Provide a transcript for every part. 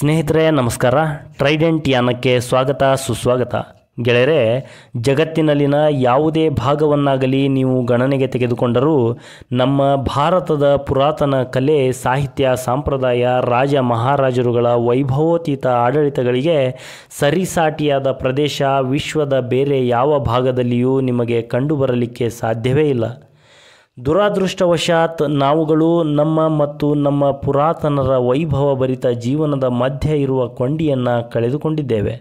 ಸ್ನೇಹಿತರೆ ನಮಸ್ಕಾರ ಟ್ರೈಡೆಂಟ್ ಯಾನಕ್ಕೆ ಸ್ವಾಗತ ಸುಸ್ವಾಗತ ಗೆಳೆಯರೆ ಜಗತ್ತಿನಲ್ಲಿನ ಯಾವುದೇ ಭಾಗವನ್ನಾಗಲಿ ನೀವು ಗಣನೆಗೆ ತೆಗೆದುಕೊಂಡರೂ ನಮ್ಮ ಭಾರತದ ಪುರಾತನ ಕಲೆ ಸಾಹಿತ್ಯ ಸಂಪ್ರದಾಯ ರಾಜ ಮಹಾರಾಜರುಗಳ ವೈಭವೋತೀತ ಆಡಳಿತಗಳಿಗೆ ಸರಿಸಾಟಿಯಾದ ಪ್ರದೇಶ ವಿಶ್ವದ ಬೇರೆ ಯಾವ ಭಾಗದಲ್ಲಿಯೂ ನಿಮಗೆ ಕಂಡುಬರಲಿಕ್ಕೆ ಸಾಧ್ಯವೇ ಇಲ್ಲ ದುರಾದೃಷ್ಟವಶಾತ್ ನಾವುಗಳು ನಮ್ಮ ಮತ್ತು ನಮ್ಮ ಪುರಾತನರ ವೈಭವ ಭರಿತ ಜೀವನದ ಮಧ್ಯ ಇರುವ ಕೊಂಡಿಯನ್ನು ಕಳೆದುಕೊಂಡಿದ್ದೇವೆ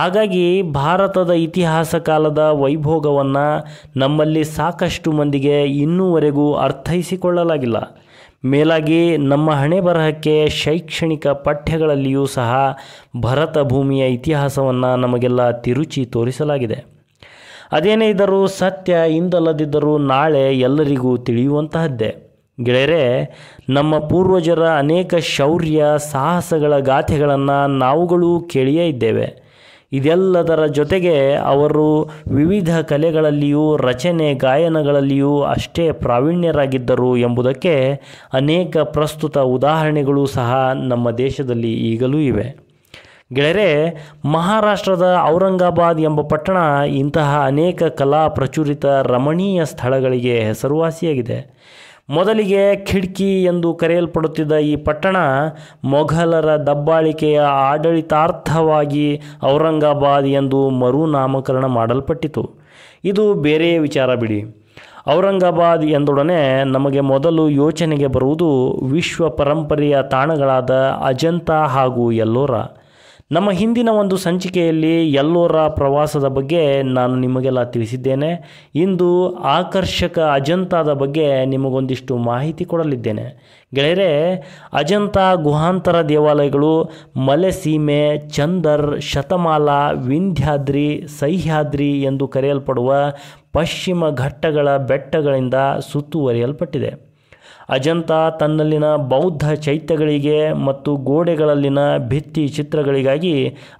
ಹಾಗಾಗಿ ಭಾರತದ ಇತಿಹಾಸ ಕಾಲದ ವೈಭೋಗವನ್ನು ನಮ್ಮಲ್ಲಿ ಸಾಕಷ್ಟು ಮಂದಿಗೆ ಇನ್ನೂವರೆಗೂ ಅರ್ಥೈಸಿಕೊಳ್ಳಲಾಗಿಲ್ಲ ಮೇಲಾಗಿ ನಮ್ಮ ಹಣೆ ಬರಹಕ್ಕೆ ಶೈಕ್ಷಣಿಕ ಪಠ್ಯಗಳಲ್ಲಿಯೂ ಸಹ ಭರತ ಭೂಮಿಯ ಇತಿಹಾಸವನ್ನು ನಮಗೆಲ್ಲ ತಿರುಚಿ ತೋರಿಸಲಾಗಿದೆ ಅದೇನೇ ಇದ್ದರೂ ಸತ್ಯ ಇಂದಲ್ಲದಿದ್ದರೂ ನಾಳೆ ಎಲ್ಲರಿಗೂ ತಿಳಿಯುವಂತಹದ್ದೇ ಗೆಳೆಯರೇ ನಮ್ಮ ಪೂರ್ವಜರ ಅನೇಕ ಶೌರ್ಯ ಸಾಹಸಗಳ ಗಾಥೆಗಳನ್ನು ನಾವುಗಳೂ ಕೇಳಿಯೇ ಇದ್ದೇವೆ ಇದೆಲ್ಲದರ ಜೊತೆಗೆ ಅವರು ವಿವಿಧ ಕಲೆಗಳಲ್ಲಿಯೂ ರಚನೆ ಗಾಯನಗಳಲ್ಲಿಯೂ ಅಷ್ಟೇ ಪ್ರಾವೀಣ್ಯರಾಗಿದ್ದರು ಎಂಬುದಕ್ಕೆ ಅನೇಕ ಪ್ರಸ್ತುತ ಉದಾಹರಣೆಗಳು ಸಹ ನಮ್ಮ ದೇಶದಲ್ಲಿ ಈಗಲೂ ಇವೆ ಗೆಳರೆ ಮಹಾರಾಷ್ಟ್ರದ ಔರಂಗಾಬಾದ್ ಎಂಬ ಪಟ್ಟಣ ಇಂತಹ ಅನೇಕ ಕಲಾ ಪ್ರಚುರಿತ ರಮಣೀಯ ಸ್ಥಳಗಳಿಗೆ ಹೆಸರುವಾಸಿಯಾಗಿದೆ ಮೊದಲಿಗೆ ಖಿಡ್ಕಿ ಎಂದು ಕರೆಯಲ್ಪಡುತ್ತಿದ್ದ ಈ ಪಟ್ಟಣ ಮೊಘಲರ ದಬ್ಬಾಳಿಕೆಯ ಆಡಳಿತಾರ್ಥವಾಗಿ ಔರಂಗಾಬಾದ್ ಎಂದು ಮರುನಾಮಕರಣ ಮಾಡಲ್ಪಟ್ಟಿತು ಇದು ಬೇರೆ ವಿಚಾರ ಬಿಡಿ ಔರಂಗಾಬಾದ್ ಎಂದೊಡನೆ ನಮಗೆ ಮೊದಲು ಯೋಚನೆಗೆ ಬರುವುದು ವಿಶ್ವ ಪರಂಪರೆಯ ತಾಣಗಳಾದ ಅಜಂತಾ ಹಾಗೂ ಎಲ್ಲೋರಾ ನಮ್ಮ ಹಿಂದಿನ ಒಂದು ಸಂಚಿಕೆಯಲ್ಲಿ ಎಲ್ಲೋರ ಪ್ರವಾಸದ ಬಗ್ಗೆ ನಾನು ನಿಮಗೆಲ್ಲ ತಿಳಿಸಿದ್ದೇನೆ ಇಂದು ಆಕರ್ಷಕ ಅಜಂತಾದ ಬಗ್ಗೆ ನಿಮಗೊಂದಿಷ್ಟು ಮಾಹಿತಿ ಕೊಡಲಿದ್ದೇನೆ ಗೆಳೆಯರೆ ಅಜಂತಾ ಗುಹಾಂತರ ದೇವಾಲಯಗಳು ಮಲೆಸೀಮೆ ಚಂದರ್ ಶತಮಾಲ ವಿಂಧ್ಯಾದ್ರಿ ಸಹ್ಯಾದ್ರಿ ಎಂದು ಕರೆಯಲ್ಪಡುವ ಪಶ್ಚಿಮ ಘಟ್ಟಗಳ ಬೆಟ್ಟಗಳಿಂದ ಸುತ್ತುವರಿಯಲ್ಪಟ್ಟಿದೆ ಅಜಂತಾ ತನ್ನಲ್ಲಿನ ಬೌದ್ಧ ಚೈತ್ಯಗಳಿಗೆ ಮತ್ತು ಗೋಡೆಗಳಲ್ಲಿನ ಭಿತ್ತಿ ಚಿತ್ರಗಳಿಗಾಗಿ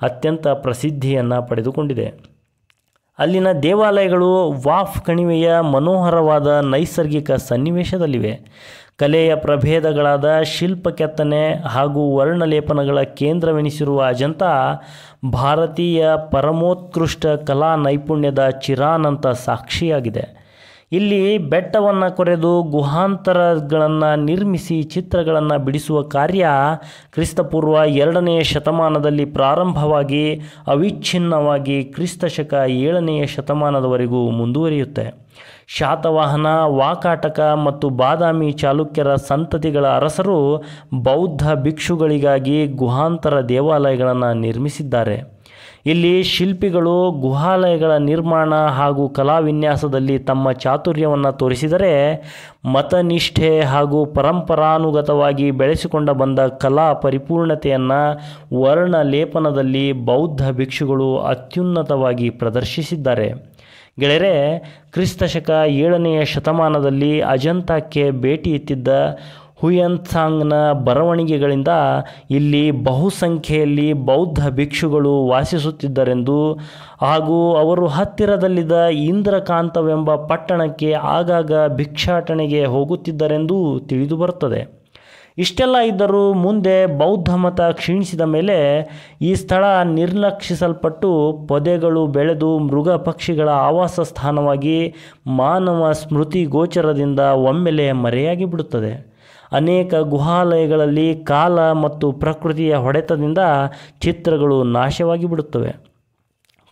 ಅತ್ಯಂತ ಪ್ರಸಿದ್ಧಿಯನ್ನು ಪಡೆದುಕೊಂಡಿದೆ ಅಲ್ಲಿನ ದೇವಾಲಯಗಳು ವಾಫ್ ಕಣಿವೆಯ ಮನೋಹರವಾದ ನೈಸರ್ಗಿಕ ಸನ್ನಿವೇಶದಲ್ಲಿವೆ ಕಲೆಯ ಪ್ರಭೇದಗಳಾದ ಶಿಲ್ಪ ಕೆತ್ತನೆ ಹಾಗೂ ವರ್ಣಲೇಪನಗಳ ಕೇಂದ್ರವೆನಿಸಿರುವ ಅಜಂತಾ ಭಾರತೀಯ ಪರಮೋತ್ಕೃಷ್ಟ ಕಲಾ ನೈಪುಣ್ಯದ ಚಿರಾನಂತ ಸಾಕ್ಷಿಯಾಗಿದೆ ಇಲ್ಲಿ ಬೆಟ್ಟವನ್ನು ಕೊರೆದು ಗುಹಾಂತರಗಳನ್ನು ನಿರ್ಮಿಸಿ ಚಿತ್ರಗಳನ್ನು ಬಿಡಿಸುವ ಕಾರ್ಯ ಕ್ರಿಸ್ತಪೂರ್ವ ಎರಡನೆಯ ಶತಮಾನದಲ್ಲಿ ಪ್ರಾರಂಭವಾಗಿ ಅವಿಚ್ಛಿನ್ನವಾಗಿ ಕ್ರಿಸ್ತಶಕ ಏಳನೆಯ ಶತಮಾನದವರೆಗೂ ಮುಂದುವರಿಯುತ್ತೆ ಶಾತವಾಹನ ವಾಕಾಟಕ ಮತ್ತು ಬಾದಾಮಿ ಚಾಲುಕ್ಯರ ಸಂತತಿಗಳ ಅರಸರು ಬೌದ್ಧ ಭಿಕ್ಷುಗಳಿಗಾಗಿ ಗುಹಾಂತರ ದೇವಾಲಯಗಳನ್ನು ನಿರ್ಮಿಸಿದ್ದಾರೆ ಇಲ್ಲಿ ಶಿಲ್ಪಿಗಳು ಗುಹಾಲಯಗಳ ನಿರ್ಮಾಣ ಹಾಗೂ ಕಲಾವಿನ್ಯಾಸದಲ್ಲಿ ತಮ್ಮ ಚಾತುರ್ಯವನ್ನು ತೋರಿಸಿದರೆ ಮತನಿಷ್ಠೆ ಹಾಗೂ ಪರಂಪರಾನುಗತವಾಗಿ ಬೆಳೆಸಿಕೊಂಡ ಬಂದ ಕಲಾ ಪರಿಪೂರ್ಣತೆಯನ್ನು ವರ್ಣಲೇಪನದಲ್ಲಿ ಬೌದ್ಧ ಭಿಕ್ಷುಗಳು ಅತ್ಯುನ್ನತವಾಗಿ ಪ್ರದರ್ಶಿಸಿದ್ದಾರೆ ಗೆಳೆಯರೆ ಕ್ರಿಸ್ತಶಕ ಏಳನೆಯ ಶತಮಾನದಲ್ಲಿ ಅಜಂತಕ್ಕೆ ಭೇಟಿ ಇತ್ತಿದ್ದ ಹುಯನ್ಸಾಂಗ್ನ ಬರವಣಿಗೆಗಳಿಂದ ಇಲ್ಲಿ ಬಹುಸಂಖ್ಯೆಯಲ್ಲಿ ಬೌದ್ಧ ಭಿಕ್ಷುಗಳು ವಾಸಿಸುತ್ತಿದ್ದರೆಂದು ಹಾಗೂ ಅವರು ಹತ್ತಿರದಲ್ಲಿದ್ದ ಇಂದ್ರಕಾಂತವೆಂಬ ಪಟ್ಟಣಕ್ಕೆ ಆಗಾಗ ಭಿಕ್ಷಾಟನೆಗೆ ಹೋಗುತ್ತಿದ್ದರೆಂದೂ ತಿಳಿದುಬರುತ್ತದೆ ಇಷ್ಟೆಲ್ಲ ಇದ್ದರೂ ಮುಂದೆ ಬೌದ್ಧ ಮತ ಕ್ಷೀಣಿಸಿದ ಮೇಲೆ ಈ ಸ್ಥಳ ನಿರ್ಲಕ್ಷಿಸಲ್ಪಟ್ಟು ಪೊದೆಗಳು ಬೆಳೆದು ಮೃಗ ಪಕ್ಷಿಗಳ ಆವಾಸ ಸ್ಥಾನವಾಗಿ ಮಾನವ ಸ್ಮೃತಿ ಗೋಚರದಿಂದ ಒಮ್ಮೆಲೆ ಮರೆಯಾಗಿ ಬಿಡುತ್ತದೆ ಅನೇಕ ಗುಹಾಲಯಗಳಲ್ಲಿ ಕಾಲ ಮತ್ತು ಪ್ರಕೃತಿಯ ಹೊಡೆತದಿಂದ ಚಿತ್ರಗಳು ನಾಶವಾಗಿ ಬಿಡುತ್ತವೆ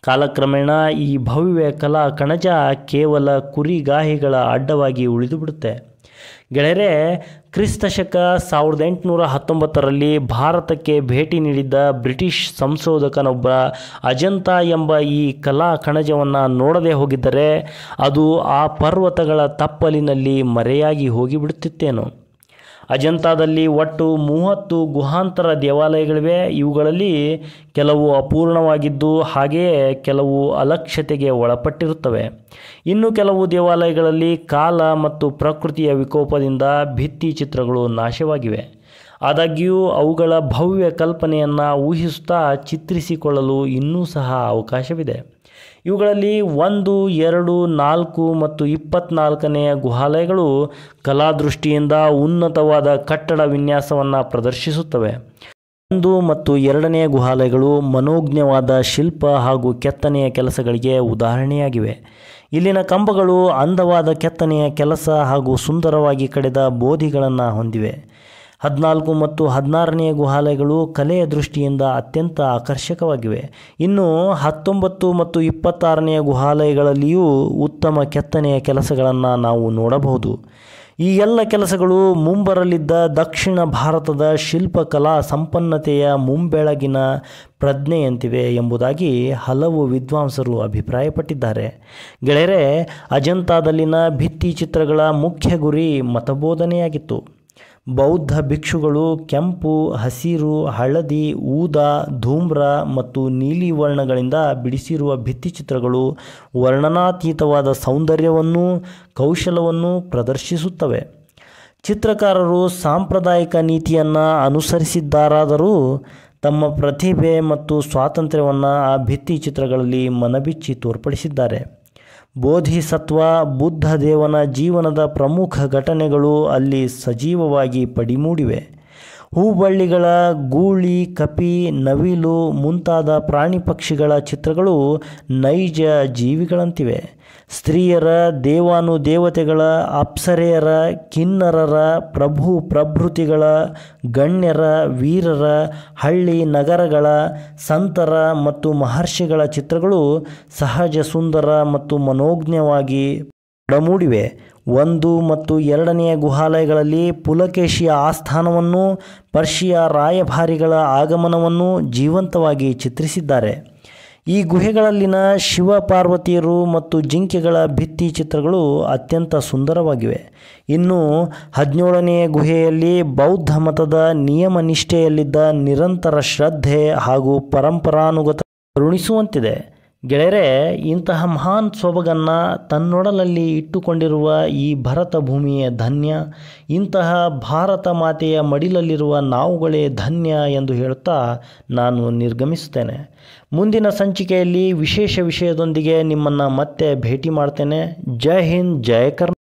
ಕಾಲಕ್ರಮೇಣ ಈ ಭವ್ಯ ಕಲಾ ಕಣಜ ಕೇವಲ ಕುರಿಗಾಹಿಗಳ ಅಡ್ಡವಾಗಿ ಉಳಿದುಬಿಡುತ್ತೆ ಗೆಳೆಯರೆ ಕ್ರಿಸ್ತಶಕ ಸಾವಿರದ ಎಂಟುನೂರ ಹತ್ತೊಂಬತ್ತರಲ್ಲಿ ಭಾರತಕ್ಕೆ ಭೇಟಿ ನೀಡಿದ್ದ ಬ್ರಿಟಿಷ್ ಸಂಶೋಧಕನೊಬ್ಬ ಅಜಂತ ಎಂಬ ಈ ಕಲಾ ಕಣಜವನ್ನು ನೋಡದೆ ಹೋಗಿದ್ದರೆ ಅದು ಆ ಪರ್ವತಗಳ ತಪ್ಪಲಿನಲ್ಲಿ ಮರೆಯಾಗಿ ಹೋಗಿಬಿಡುತ್ತಿತ್ತೇನು ಅಜಂತಾದಲ್ಲಿ ಒಟ್ಟು ಮೂವತ್ತು ಗುಹಾಂತರ ದೇವಾಲಯಗಳಿವೆ ಇವುಗಳಲ್ಲಿ ಕೆಲವು ಅಪೂರ್ಣವಾಗಿದ್ದು ಹಾಗೆಯೇ ಕೆಲವು ಅಲಕ್ಷ್ಯತೆಗೆ ಒಳಪಟ್ಟಿರುತ್ತವೆ ಇನ್ನು ಕೆಲವು ದೇವಾಲಯಗಳಲ್ಲಿ ಕಾಲ ಮತ್ತು ಪ್ರಕೃತಿಯ ವಿಕೋಪದಿಂದ ಭಿತ್ತಿ ಚಿತ್ರಗಳು ನಾಶವಾಗಿವೆ ಆದಾಗ್ಯೂ ಅವುಗಳ ಭವ್ಯ ಕಲ್ಪನೆಯನ್ನು ಊಹಿಸುತ್ತಾ ಚಿತ್ರಿಸಿಕೊಳ್ಳಲು ಇನ್ನೂ ಸಹ ಅವಕಾಶವಿದೆ ಇವುಗಳಲ್ಲಿ ಒಂದು ಎರಡು ನಾಲ್ಕು ಮತ್ತು ಇಪ್ಪತ್ನಾಲ್ಕನೆಯ ಗುಹಾಲಯಗಳು ಕಲಾದೃಷ್ಟಿಯಿಂದ ಉನ್ನತವಾದ ಕಟ್ಟಡ ವಿನ್ಯಾಸವನ್ನು ಪ್ರದರ್ಶಿಸುತ್ತವೆ ಒಂದು ಮತ್ತು ಎರಡನೆಯ ಗುಹಾಲಯಗಳು ಮನೋಜ್ಞವಾದ ಶಿಲ್ಪ ಹಾಗೂ ಕೆತ್ತನೆಯ ಕೆಲಸಗಳಿಗೆ ಉದಾಹರಣೆಯಾಗಿವೆ ಇಲ್ಲಿನ ಕಂಬಗಳು ಅಂದವಾದ ಕೆತ್ತನೆಯ ಕೆಲಸ ಹಾಗೂ ಸುಂದರವಾಗಿ ಕಡೆದ ಬೋಧಿಗಳನ್ನು ಹೊಂದಿವೆ ಹದಿನಾಲ್ಕು ಮತ್ತು ಹದಿನಾರನೆಯ ಗುಹಾಲಯಗಳು ಕಲೆಯ ದೃಷ್ಟಿಯಿಂದ ಅತ್ಯಂತ ಆಕರ್ಷಕವಾಗಿವೆ ಇನ್ನು ಹತ್ತೊಂಬತ್ತು ಮತ್ತು ಇಪ್ಪತ್ತಾರನೆಯ ಗುಹಾಲಯಗಳಲ್ಲಿಯೂ ಉತ್ತಮ ಕೆತ್ತನೆಯ ಕೆಲಸಗಳನ್ನು ನಾವು ನೋಡಬಹುದು ಈ ಎಲ್ಲ ಕೆಲಸಗಳು ಮುಂಬರಲಿದ್ದ ದಕ್ಷಿಣ ಭಾರತದ ಶಿಲ್ಪಕಲಾ ಸಂಪನ್ನತೆಯ ಮುಂಬೆಳಗಿನ ಪ್ರಜ್ಞೆಯಂತಿವೆ ಎಂಬುದಾಗಿ ಹಲವು ವಿದ್ವಾಂಸರು ಅಭಿಪ್ರಾಯಪಟ್ಟಿದ್ದಾರೆ ಗೆಳೆಯರೆ ಅಜಂತಾದಲ್ಲಿನ ಭಿತ್ತಿ ಚಿತ್ರಗಳ ಮುಖ್ಯ ಗುರಿ ಮತಬೋಧನೆಯಾಗಿತ್ತು ಬೌದ್ಧ ಭಿಕ್ಷುಗಳು ಕೆಂಪು ಹಸಿರು ಹಳದಿ ಊದ ಧೂಮ್ರ ಮತ್ತು ನೀಲಿ ವರ್ಣಗಳಿಂದ ಬಿಡಿಸಿರುವ ಭಿತ್ತಿಚಿತ್ರಗಳು ವರ್ಣನಾತೀತವಾದ ಸೌಂದರ್ಯವನ್ನು ಕೌಶಲವನ್ನು ಪ್ರದರ್ಶಿಸುತ್ತವೆ ಚಿತ್ರಕಾರರು ಸಾಂಪ್ರದಾಯಿಕ ನೀತಿಯನ್ನು ಅನುಸರಿಸಿದ್ದಾರಾದರೂ ತಮ್ಮ ಪ್ರತಿಭೆ ಮತ್ತು ಸ್ವಾತಂತ್ರ್ಯವನ್ನು ಆ ಭಿತ್ತಿ ಚಿತ್ರಗಳಲ್ಲಿ ಮನಬಿಚ್ಚಿ ತೋರ್ಪಡಿಸಿದ್ದಾರೆ ಬೋಧಿಸತ್ವ ಬುದ್ಧ ದೇವನ ಜೀವನದ ಪ್ರಮುಖ ಘಟನೆಗಳು ಅಲ್ಲಿ ಸಜೀವವಾಗಿ ಪಡಿಮೂಡಿವೆ ಹೂಬಳ್ಳಿಗಳ ಗೂಳಿ ಕಪಿ ನವಿಲು ಮುಂತಾದ ಪ್ರಾಣಿ ಪಕ್ಷಿಗಳ ಚಿತ್ರಗಳು ನೈಜ ಜೀವಿಗಳಂತಿವೆ ಸ್ತ್ರೀಯರ ದೇವಾನು ದೇವತೆಗಳ ಅಪ್ಸರೆಯರ ಕಿನ್ನರರ ಪ್ರಭು ಪ್ರಭೃತಿಗಳ ಗಣ್ಯರ ವೀರರ ಹಳ್ಳಿ ನಗರಗಳ ಸಂತರ ಮತ್ತು ಮಹರ್ಷಿಗಳ ಚಿತ್ರಗಳು ಸಹಜ ಸುಂದರ ಮತ್ತು ಮನೋಜ್ಞವಾಗಿ ಮೂಡಿವೆ ಒಂದು ಮತ್ತು ಎರಡನೆಯ ಗುಹಾಲಯಗಳಲ್ಲಿ ಪುಲಕೇಶಿಯ ಆಸ್ಥಾನವನ್ನು ಪರ್ಷಿಯ ರಾಯಭಾರಿಗಳ ಆಗಮನವನ್ನು ಜೀವಂತವಾಗಿ ಚಿತ್ರಿಸಿದ್ದಾರೆ ಈ ಗುಹೆಗಳಲ್ಲಿನ ಶಿವ ಪಾರ್ವತಿಯರು ಮತ್ತು ಜಿಂಕೆಗಳ ಭಿತ್ತಿ ಚಿತ್ರಗಳು ಅತ್ಯಂತ ಸುಂದರವಾಗಿವೆ ಇನ್ನು ಹದಿನೇಳನೆಯ ಗುಹೆಯಲ್ಲಿ ಬೌದ್ಧ ಮತದ ನಿಯಮ ನಿಷ್ಠೆಯಲ್ಲಿದ್ದ ನಿರಂತರ ಶ್ರದ್ಧೆ ಹಾಗೂ ಪರಂಪರಾನುಗತ ಋಣಿಸುವಂತಿದೆ ಗೆಳೆಯರೆ ಇಂತಹ ಮಹಾನ್ ಸೊಬಗನ್ನು ತನ್ನೊಡಲಲ್ಲಿ ಇಟ್ಟುಕೊಂಡಿರುವ ಈ ಭರತ ಭೂಮಿಯೇ ಧನ್ಯ ಇಂತಹ ಭಾರತ ಮಾತೆಯ ಮಡಿಲಲ್ಲಿರುವ ನಾವುಗಳೇ ಧನ್ಯ ಎಂದು ಹೇಳುತ್ತಾ ನಾನು ನಿರ್ಗಮಿಸುತ್ತೇನೆ ಮುಂದಿನ ಸಂಚಿಕೆಯಲ್ಲಿ ವಿಶೇಷ ವಿಷಯದೊಂದಿಗೆ ನಿಮ್ಮನ್ನು ಮತ್ತೆ ಭೇಟಿ ಮಾಡ್ತೇನೆ ಜೈ ಹಿಂದ್ ಜಯ